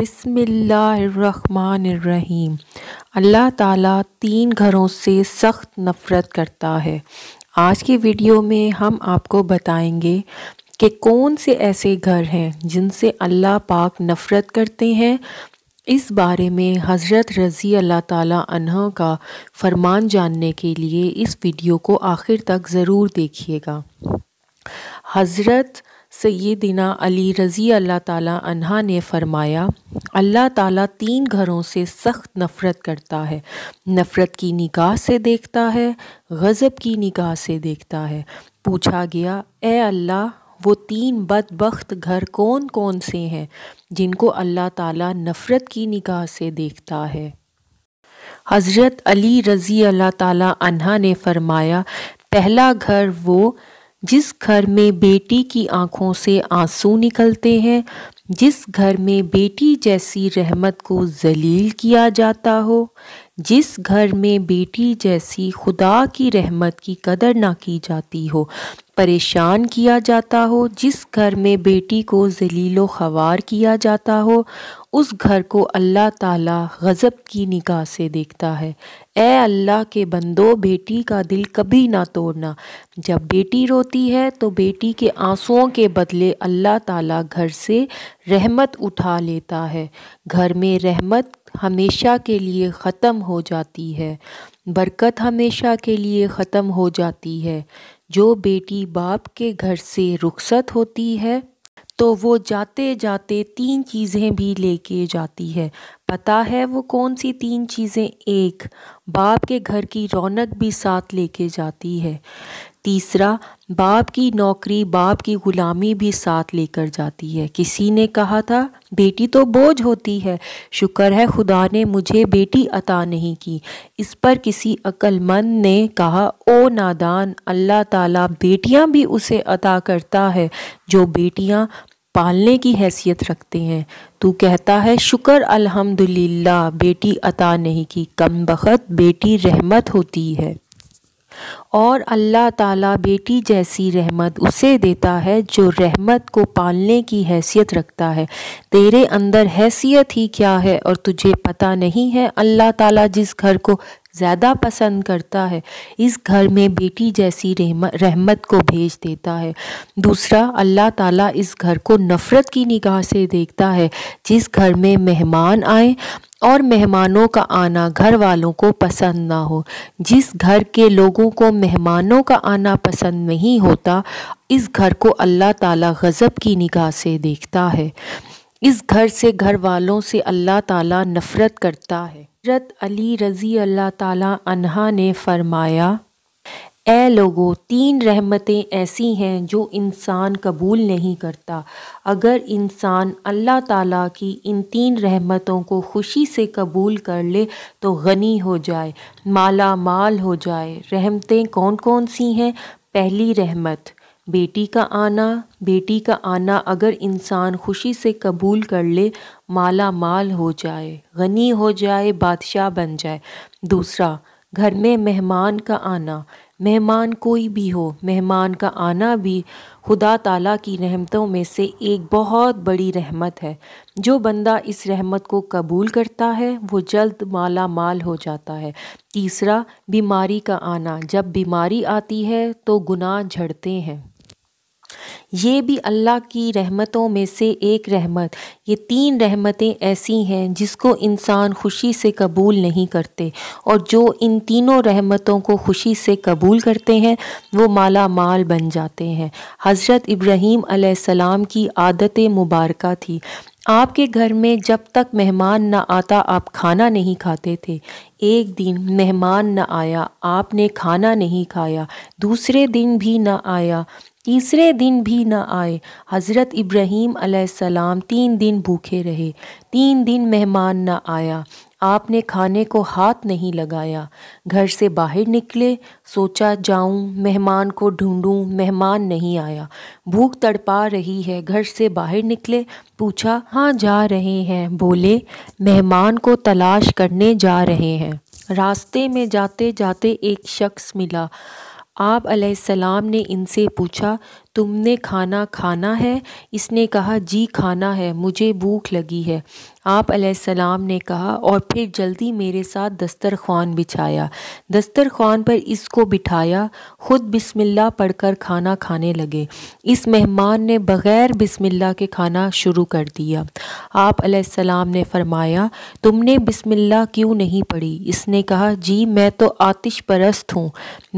बिसमीम अल्लाह ताला तीन घरों से सख्त नफ़रत करता है आज की वीडियो में हम आपको बताएंगे कि कौन से ऐसे घर हैं जिनसे अल्लाह पाक नफ़रत करते हैं इस बारे में हज़रत रज़ी अल्लाह ताला अन्हा का फरमान जानने के लिए इस वीडियो को आखिर तक ज़रूर देखिएगा हज़रत सैदिना अली रज़ी अल्लाह ताला अन्हा ने फरमाया अल्लाह ताला तीन घरों से सख्त नफ़रत करता है नफ़रत की निगाह से देखता है गज़ब की निगाह से देखता है पूछा गया ए अल्लाह वो तीन बदबخت घर कौन कौन से हैं जिनको अल्लाह ताला नफ़रत की निगाह से देखता है हज़रत अली रज़ी अल्लाह ताला अन्हा ने फरमाया पहला घर वो जिस घर में बेटी की आंखों से आंसू निकलते हैं जिस घर में बेटी जैसी रहमत को जलील किया जाता हो जिस घर में बेटी जैसी खुदा की रहमत की कदर ना की जाती हो परेशान किया जाता हो जिस घर में बेटी को जलीलो खवार किया जाता हो उस घर को अल्लाह ताला गज़ब की निगाह से देखता है ए अल्लाह के बंदो बेटी का दिल कभी ना तोड़ना जब बेटी रोती है तो बेटी के आंसुओं के बदले अल्लाह ताला घर से रहमत उठा लेता है घर में रहमत हमेशा के लिए ख़त्म हो जाती है बरकत हमेशा के लिए ख़त्म हो जाती है जो बेटी बाप के घर से रुखसत होती है तो वो जाते जाते तीन चीज़ें भी लेके जाती है पता है वो कौन सी तीन चीज़ें एक बाप के घर की रौनक भी साथ लेके जाती है तीसरा बाप की नौकरी बाप की गुलामी भी साथ लेकर जाती है किसी ने कहा था बेटी तो बोझ होती है शुक्र है खुदा ने मुझे बेटी अता नहीं की इस पर किसी अक्लमंद ने कहा ओ नादान अल्लाह ताला बेटियां भी उसे अता करता है जो बेटियां पालने की हैसियत रखते हैं तू कहता है शुक्र अल्हम्दुलिल्लाह बेटी अता नहीं की कम बखत बेटी रहमत होती है और अल्लाह ताला बेटी जैसी रहमत उसे देता है जो रहमत को पालने की हैसियत रखता है तेरे अंदर हैसियत ही क्या है और तुझे पता नहीं है अल्लाह ताला जिस घर को ज़्यादा पसंद करता है इस घर में बेटी जैसी रहमत को भेज देता है दूसरा अल्लाह ताला इस घर को नफ़रत की निगाह से देखता है जिस घर में मेहमान आए और मेहमानों का आना घर वालों को पसंद ना हो जिस घर के लोगों को मेहमानों का आना पसंद नहीं होता इस घर को अल्लाह ताला गज़ब की निगाह से देखता है इस घर से घर वालों से अल्लाह ताला नफ़रत करता है हज़रत अली रज़ी अल्लाह ताला अनहा ने फरमाया ए लोगों तीन रहमतें ऐसी हैं जो इंसान कबूल नहीं करता अगर इंसान अल्लाह ताला की इन तीन रहमतों को खुशी से कबूल कर ले तो गनी हो जाए माला माल हो जाए रहमतें कौन कौन सी हैं पहली रहमत बेटी का आना बेटी का आना अगर इंसान खुशी से कबूल कर ले माला माल हो जाए गनी हो जाए बादशाह बन जाए दूसरा घर में मेहमान का आना मेहमान कोई भी हो मेहमान का आना भी खुदा ताला की रहमतों में से एक बहुत बड़ी रहमत है जो बंदा इस रहमत को कबूल करता है वो जल्द माला माल हो जाता है तीसरा बीमारी का आना जब बीमारी आती है तो गुनाह झड़ते हैं ये भी अल्लाह की रहमतों में से एक रहमत ये तीन रहमतें ऐसी हैं जिसको इंसान खुशी से कबूल नहीं करते और जो इन तीनों रहमतों को खुशी से कबूल करते हैं वो माला माल बन जाते हैं हज़रत इब्राहीम सलाम की आदत मुबारक थी आपके घर में जब तक मेहमान न आता आप खाना नहीं खाते थे एक दिन मेहमान न आया आपने खाना नहीं खाया दूसरे दिन भी न आया तीसरे दिन भी न आए हज़रत इब्राहीम सलाम तीन दिन भूखे रहे तीन दिन मेहमान न आया आपने खाने को हाथ नहीं लगाया घर से बाहर निकले सोचा जाऊं मेहमान को ढूंढूं मेहमान नहीं आया भूख तड़पा रही है घर से बाहर निकले पूछा हाँ जा रहे हैं बोले मेहमान को तलाश करने जा रहे हैं रास्ते में जाते जाते एक शख्स मिला आप ने इनसे पूछा तुमने खाना खाना है इसने कहा जी खाना है मुझे भूख लगी है आप सलाम ने कहा और फिर जल्दी मेरे साथ दस्तरखान बिछाया दस्तरखान पर इसको बिठाया ख़ुद बिस्मिल्लाह पढ़कर खाना खाने लगे इस मेहमान ने बग़ैर बिस्मिल्लाह के खाना शुरू कर दिया आप सलाम ने फरमाया तुमने बिस्मिल्लाह क्यों नहीं पढ़ी इसने कहा जी मैं तो आतिश परस्त हूँ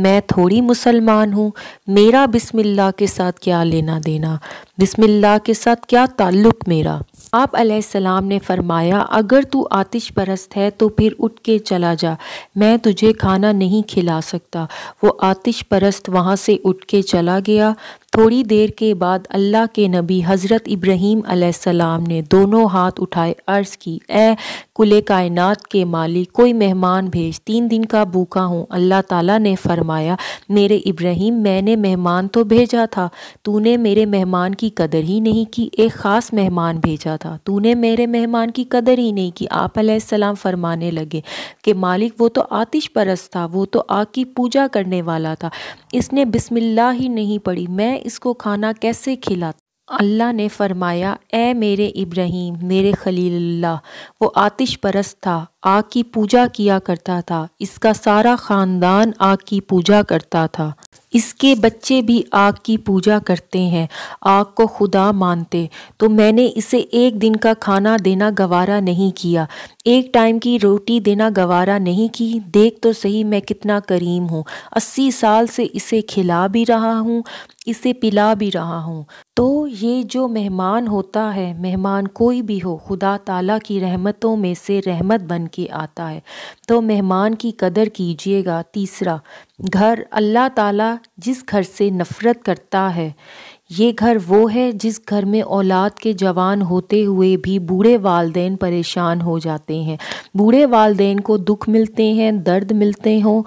मैं थोड़ी मुसलमान हूँ मेरा बिस्मिल्लाह के साथ साथ क्या लेना देना बिस्मिल्लाह के साथ क्या ताल्लुक़ मेरा आप सलाम ने फरमाया अगर तू आतिश परस्त है तो फिर उठ के चला जा मैं तुझे खाना नहीं खिला सकता वो आतिश परस्त वहाँ से उठ के चला गया थोड़ी देर के बाद अल्लाह के नबी हज़रत इब्राहीम अलैहिस्सलाम ने दोनों हाथ उठाए अर्ज़ की ए कुल कायनात के मालिक कोई मेहमान भेज तीन दिन का भूखा हूँ अल्लाह ताला ने फरमाया मेरे इब्राहीम मैंने मेहमान तो भेजा था तूने मेरे मेहमान की कदर ही नहीं की एक ख़ास मेहमान भेजा था तूने मेरे मेहमान की कदर ही नहीं की आप अलैहिस्सलाम फरमाने लगे कि मालिक वो तो आतिश परस्त था वो तो आग की पूजा करने वाला था इसने बिस्मिल्लाह ही नहीं पढ़ी मैं इसको खाना कैसे खिलाते अल्लाह ने फरमाया ए मेरे इब्राहिम मेरे खलील्ला वो आतिश परस्त था आग की पूजा किया करता था इसका सारा ख़ानदान आग की पूजा करता था इसके बच्चे भी आग की पूजा करते हैं आग को खुदा मानते तो मैंने इसे एक दिन का खाना देना गवारा नहीं किया एक टाइम की रोटी देना गवारा नहीं की देख तो सही मैं कितना करीम हूँ अस्सी साल से इसे खिला भी रहा हूँ इसे पिला भी रहा हूँ तो ये जो मेहमान होता है मेहमान कोई भी हो खुदा ताला की रहमतों में से रहमत बन के आता है तो मेहमान की कदर कीजिएगा तीसरा घर अल्लाह ताला जिस घर से नफ़रत करता है ये घर वो है जिस घर में औलाद के जवान होते हुए भी बूढ़े वालदेन परेशान हो जाते हैं बूढ़े वालदेन को दुख मिलते हैं दर्द मिलते हों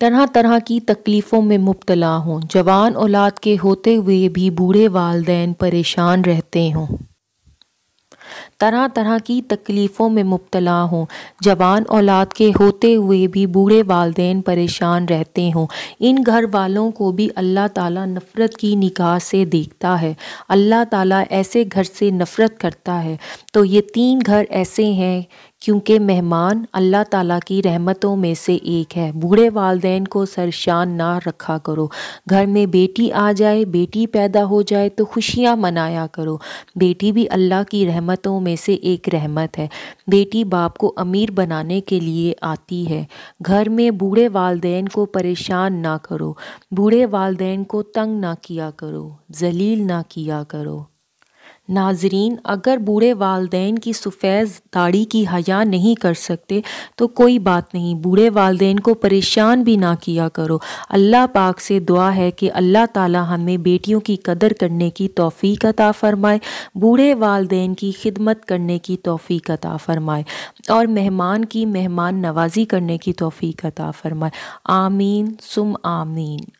तरह तरह की तकलीफ़ों में मुबतला हों जवान औलाद के होते हुए भी बूढ़े वालदेन परेशान रहते हों तरह तरह की तकलीफ़ों में मुबतला हों जवान औलाद के होते हुए भी बूढ़े वालदेन परेशान रहते हों इन घर वालों को भी अल्लाह ताला नफ़रत की निगाह से देखता है अल्लाह ताला ऐसे घर से नफ़रत करता है तो ये तीन घर ऐसे हैं क्योंकि मेहमान अल्लाह ताला की रहमतों में से एक है बूढ़े वालदेन को सरशान ना रखा करो घर में बेटी आ जाए बेटी पैदा हो जाए तो खुशियाँ मनाया करो बेटी भी अल्लाह की रहमतों में से एक रहमत है बेटी बाप को अमीर बनाने के लिए आती है घर में बूढ़े वालदेन को परेशान ना करो बूढ़े वालदेन को तंग ना किया करो जलील ना किया करो नाजरीन अगर बूढ़े वालदे की सफ़ेद दाढ़ी की हया नहीं कर सकते तो कोई बात नहीं बूढ़े वालदे को परेशान भी ना किया करो अल्लाह पाक से दुआ है कि अल्लाह ताला हमें बेटियों की कदर करने की तोफ़ी कता फ़रमाए बूढ़े वालदे की खिदमत करने की तोफ़ी कता फ़रमाए और मेहमान की मेहमान नवाजी करने की तोफ़ी कता फ़रमाए आमीन सुम आमीन